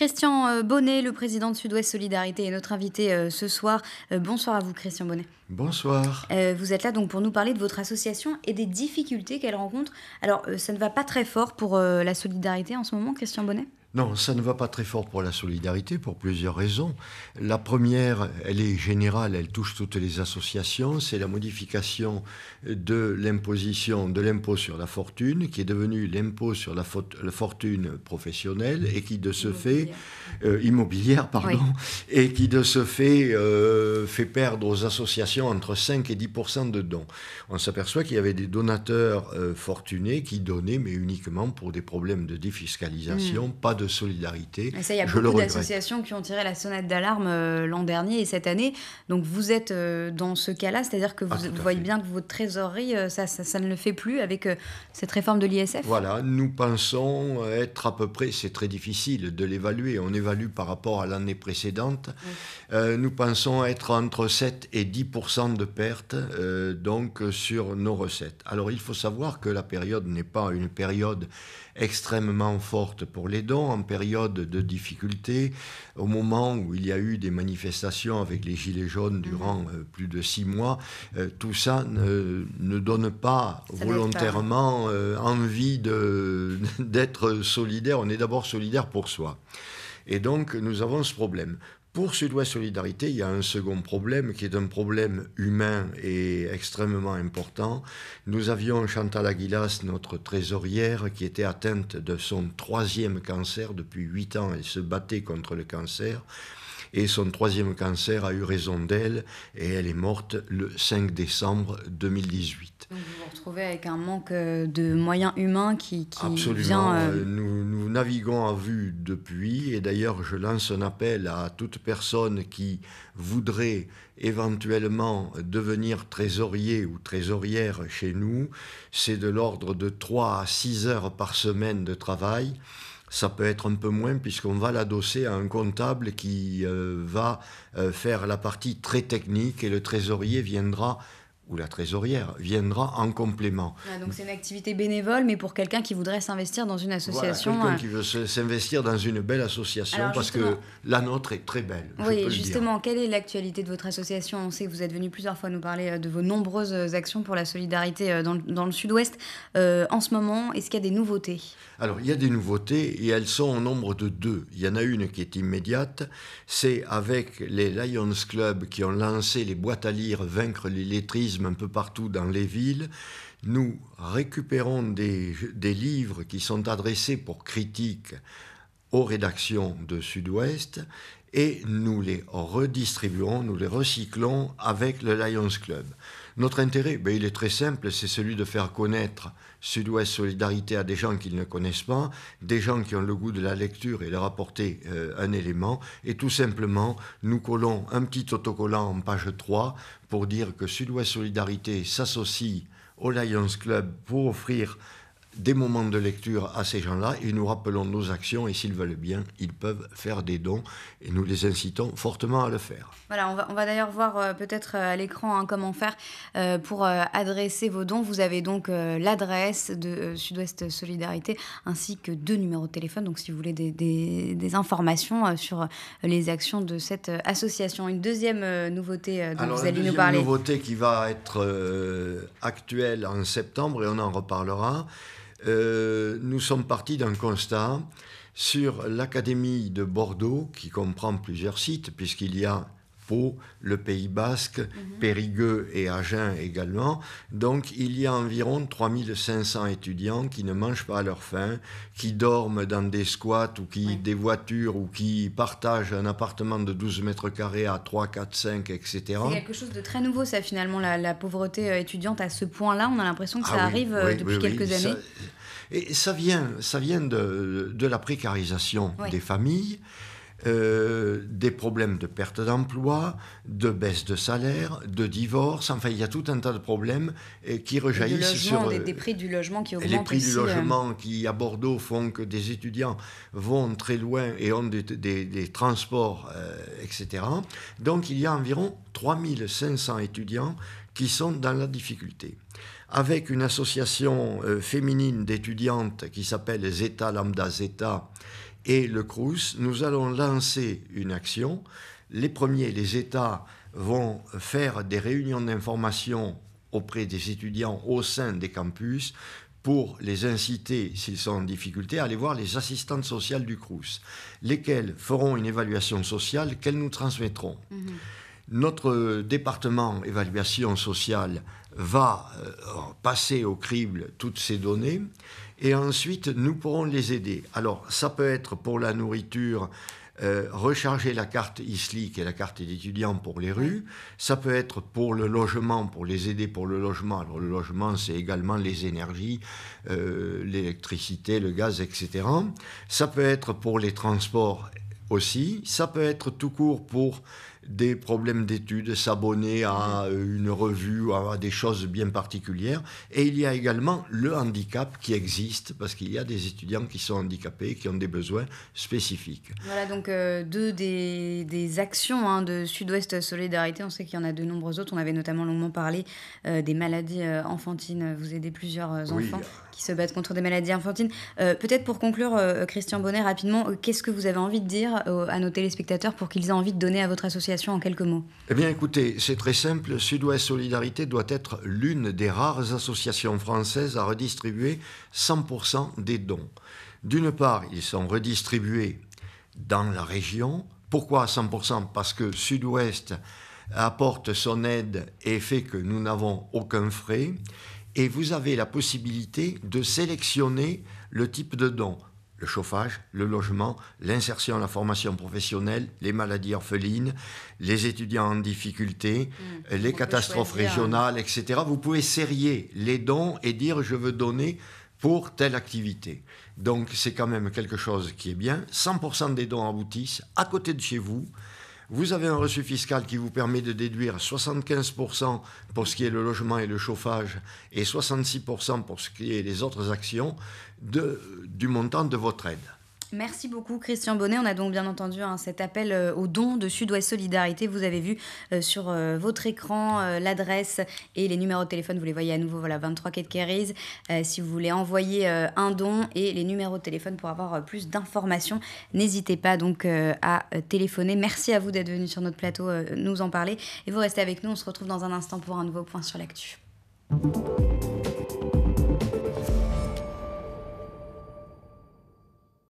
Christian euh, Bonnet, le président de Sud-Ouest Solidarité, est notre invité euh, ce soir. Euh, bonsoir à vous, Christian Bonnet. Bonsoir. Vous êtes là donc pour nous parler de votre association et des difficultés qu'elle rencontre. Alors, ça ne va pas très fort pour la solidarité en ce moment, Christian Bonnet non, ça ne va pas très fort pour la solidarité, pour plusieurs raisons. La première, elle est générale, elle touche toutes les associations, c'est la modification de l'imposition de l'impôt sur la fortune, qui est devenu l'impôt sur la, fortune professionnelle et qui de ce fait immobilière, euh, pardon, et qui de ce fait euh, fait perdre aux associations entre 5 et 10 de dons. On s'aperçoit qu'il y avait des donateurs euh, fortunés qui donnaient, mais uniquement pour des problèmes de défiscalisation, hmm. pas de solidarité. il y a beaucoup d'associations qui ont tiré la sonnette d'alarme euh, l'an dernier et cette année. Donc vous êtes euh, dans ce cas-là, c'est-à-dire que ah, vous, voyez bien que votre trésorerie, euh, ça, ça, ne le fait plus avec cette réforme de l'ISF Voilà, nous pensons être à peu près, c'est très difficile de l'évaluer, on évalue par rapport à l'année précédente, nous pensons être entre 7 et 10 de pertes donc, sur nos recettes. Alors il faut savoir que la période n'est pas une période extrêmement forte pour les dons en période de difficulté, au moment où il y a eu des manifestations avec les Gilets jaunes mhm. durant euh, plus de six mois, euh, tout ça ne, donne pas volontairement euh, envie d'être solidaire. On est d'abord solidaire pour soi. Et donc, nous avons ce problème. Pour Sud-Ouest Solidarité, il y a un second problème qui est un problème humain et extrêmement important. Nous avions Chantal Aguilas, notre trésorière, qui était atteinte de son troisième cancer depuis huit ans. Elle se battait contre le cancer et son troisième cancer a eu raison d'elle et elle est morte le 5 décembre 2018 trouvé avec un manque euh, de moyens humains qui, Absolument. Euh, euh, nous, naviguons à vue depuis, et d'ailleurs je lance un appel à toute personne qui voudrait éventuellement devenir trésorier ou trésorière chez nous. C'est de l'ordre de 3 à 6 heures par semaine de travail. Ça peut être un peu moins puisqu'on va l'adosser à un comptable qui va faire la partie très technique et le trésorier viendra ou la trésorière viendra en complément. Ah, donc c'est une activité bénévole, mais pour quelqu'un qui voudrait s'investir dans une association. Voilà, quelqu'un euh, qui veut s'investir dans une belle association, parce que la nôtre est très belle. Oui, justement, quelle est l'actualité de votre association On sait que vous êtes venu plusieurs fois nous parler euh, de vos nombreuses actions pour la solidarité euh, dans, le sud-ouest. en ce moment, est-ce qu'il y a des nouveautés Alors, il y a des nouveautés, et elles sont au nombre de deux. Il y en a une qui est immédiate, c'est avec les Lions Club qui ont lancé les boîtes à lire Vaincre l'illettrisme un peu partout dans les villes. Nous récupérons des, des livres qui sont adressés pour critiques aux rédactions de Sud-Ouest et nous les redistribuons, nous les recyclons avec le Lions Club. Notre intérêt, ben, il est très simple, c'est celui de faire connaître Sud-Ouest Solidarité à des gens qui ne connaissent pas, des gens qui ont le goût de la lecture et leur apporter euh, un élément. Et tout simplement, nous collons un petit autocollant en page 3 pour dire que Sud-Ouest Solidarité s'associe au Lions Club pour offrir des moments de lecture à ces gens-là et nous rappelons nos actions et s'ils veulent bien, ils peuvent faire des dons et nous les incitons fortement à le faire. Voilà, on va, d'ailleurs voir euh, peut-être euh, à l'écran hein, comment faire euh, pour adresser vos dons. Vous avez donc l'adresse de Sud-Ouest Solidarité ainsi que deux numéros de téléphone, donc si vous voulez des, informations sur les actions de cette association. Une deuxième nouveauté dont vous allez nous parler. Une nouveauté qui va être actuelle en septembre et on en reparlera. Euh, nous sommes partis d'un constat sur l'Académie de Bordeaux, qui comprend plusieurs sites, puisqu'il y a le Pays Basque, mhm. Périgueux et Agen également. Donc il y a environ 3500 étudiants qui ne mangent pas à leur faim, qui dorment dans des squats ou qui, des voitures ou qui partagent un appartement de 12 mètres carrés à 3, 4, 5, etc. C'est quelque chose de très nouveau ça finalement, la, pauvreté euh, étudiante à ce point-là. On a l'impression que ah ça arrive euh, depuis quelques années. Et ça vient, ça vient de, la précarisation des familles. Euh, des problèmes de perte d'emploi, de baisse de salaire, de divorce. Enfin, il y a tout un tas de problèmes euh, qui rejaillissent sur. Les, euh, des prix du logement qui augmentent. Les prix du hein. logement qui, à Bordeaux, font que des étudiants vont très loin et ont des, transports, etc. Donc, il y a environ 3500 étudiants qui sont dans la difficulté. Avec une association féminine d'étudiantes qui s'appelle Zeta Lambda Zeta, et le CRUS, nous allons lancer une action. Les premiers, les États vont faire des réunions d'information auprès des étudiants au sein des campus pour les inciter, s'ils sont en difficulté, à aller voir les assistantes sociales du CRUS, lesquelles feront une évaluation sociale qu'elles nous transmettront. Mhm. Notre département évaluation sociale va euh, passer au crible toutes ces données et ensuite, nous pourrons les aider. Alors, ça peut être pour la nourriture, euh, recharger la carte ISLI, qui est la carte d'étudiant pour les rues. Ça peut être pour le logement, pour les aider pour le logement. Alors le logement, c'est également les énergies, euh, l'électricité, le gaz, etc. Ça peut être pour les transports aussi. Ça peut être tout court pour des problèmes d'études, s'abonner à une revue, à des choses bien particulières. Et il y a également le handicap qui existe, parce qu'il y a des étudiants qui sont handicapés, qui ont des besoins spécifiques. Voilà donc euh, deux des, des actions hein, de Sud-Ouest Solidarité. On sait qu'il y en a de nombreuses autres. On avait notamment longuement parlé euh, des maladies euh, enfantines. Vous aidez plusieurs enfants qui se battent contre des maladies enfantines. Peut-être pour conclure, Christian Bonnet, rapidement, qu'est-ce que vous avez envie de dire à nos téléspectateurs pour qu'ils aient envie de donner à votre association en quelques mots Eh bien écoutez, c'est très simple. Sud-Ouest Solidarité doit être l'une des rares associations françaises à redistribuer 100% des dons. D'une part, ils sont redistribués dans la région. Pourquoi 100% Parce que Sud-Ouest apporte son aide et fait que nous n'avons aucun frais. Et vous avez la possibilité de sélectionner le type de don le chauffage, le logement, l'insertion à la formation professionnelle, les maladies orphelines, les étudiants en difficulté, hmm. euh, les catastrophes hein. régionales, etc. Vous pouvez serrer les dons et dire je veux donner pour telle activité. Donc c'est quand même quelque chose qui est bien. 100% des dons aboutissent à côté de chez vous. Vous avez un reçu fiscal qui vous permet de déduire 75% pour ce qui est le logement et le chauffage et 66% pour ce qui est les autres actions du montant de votre aide. Merci beaucoup Christian Bonnet. On a donc bien entendu hein, cet appel euh, au don de Sud-Ouest Solidarité. Vous avez vu euh, sur euh, votre écran l'adresse et les numéros de téléphone. Vous les voyez à nouveau, voilà, 23 quai de si vous voulez envoyer un don et les numéros de téléphone pour avoir plus d'informations, n'hésitez pas donc à téléphoner. Merci à vous d'être venu sur notre plateau nous en parler. Et vous restez avec nous. On se retrouve dans un instant pour un nouveau point sur l'actu.